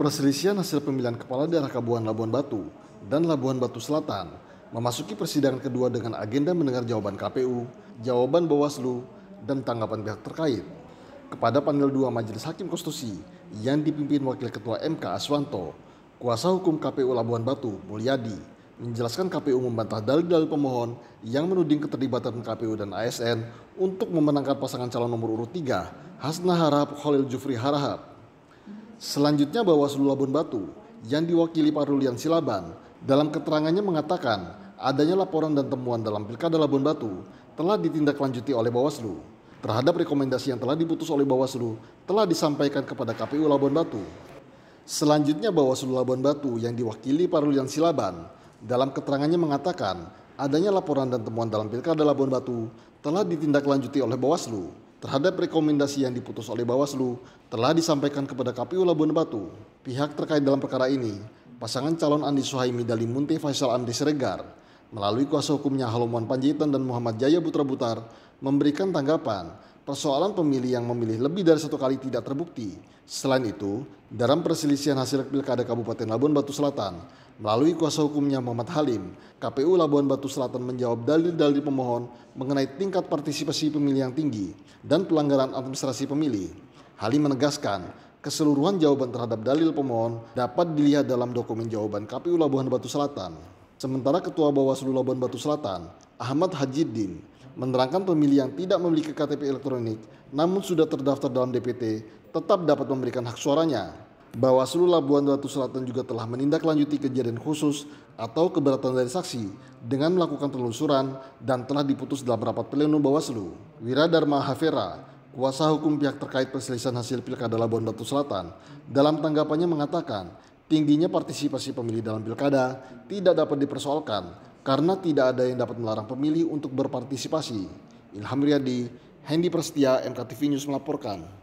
perselisihan hasil pemilihan kepala daerah Kabupaten Labuan Batu dan Labuan Batu Selatan memasuki persidangan kedua dengan agenda mendengar jawaban KPU, jawaban Bawaslu, dan tanggapan pihak terkait kepada panel 2 Majelis Hakim Konstitusi yang dipimpin Wakil Ketua MK Aswanto, kuasa hukum KPU Labuan Batu Mulyadi menjelaskan KPU membantah dalil-dalil pemohon yang menuding keterlibatan KPU dan ASN untuk memenangkan pasangan calon nomor urut 3, Hasnahara Khalil Jufri Harahap Selanjutnya Bawaslu Labuan Batu yang diwakili Parulian Silaban dalam keterangannya mengatakan adanya laporan dan temuan dalam Pilkada Labuan Batu telah ditindaklanjuti oleh Bawaslu terhadap rekomendasi yang telah diputus oleh Bawaslu telah disampaikan kepada KPU Labuan Batu. Selanjutnya Bawaslu Labuan Batu yang diwakili Parulian Silaban dalam keterangannya mengatakan adanya laporan dan temuan dalam Pilkada Labuan Batu telah ditindaklanjuti oleh Bawaslu terhadap rekomendasi yang diputus oleh Bawaslu telah disampaikan kepada KPU Labuan Batu. Pihak terkait dalam perkara ini, pasangan calon Andi Suhaimi dari Munti Faisal Andi Siregar, melalui kuasa hukumnya Halomuan Panjaitan dan Muhammad Jaya Putra Butar, memberikan tanggapan persoalan pemilih yang memilih lebih dari satu kali tidak terbukti. Selain itu, dalam perselisihan hasil pilkada Kabupaten Labuan Batu Selatan, melalui kuasa hukumnya Muhammad Halim, KPU Labuan Batu Selatan menjawab dalil-dalil pemohon mengenai tingkat partisipasi pemilih yang tinggi dan pelanggaran administrasi pemilih. Halim menegaskan, keseluruhan jawaban terhadap dalil pemohon dapat dilihat dalam dokumen jawaban KPU Labuan Batu Selatan. Sementara Ketua Bawaslu Labuan Batu Selatan, Ahmad Hajiddin, menerangkan pemilih yang tidak memiliki KTP elektronik namun sudah terdaftar dalam DPT tetap dapat memberikan hak suaranya. Bawaslu Labuan Batu Selatan juga telah menindaklanjuti kejadian khusus atau keberatan dari saksi dengan melakukan telusuran dan telah diputus dalam rapat pleno Bawaslu. Wiradarma Havera, kuasa hukum pihak terkait perselisihan hasil pilkada Labuan Batu Selatan, dalam tanggapannya mengatakan tingginya partisipasi pemilih dalam pilkada tidak dapat dipersoalkan karena tidak ada yang dapat melarang pemilih untuk berpartisipasi. Ilham Riyadi, Hendi Prestia, MKTV News melaporkan.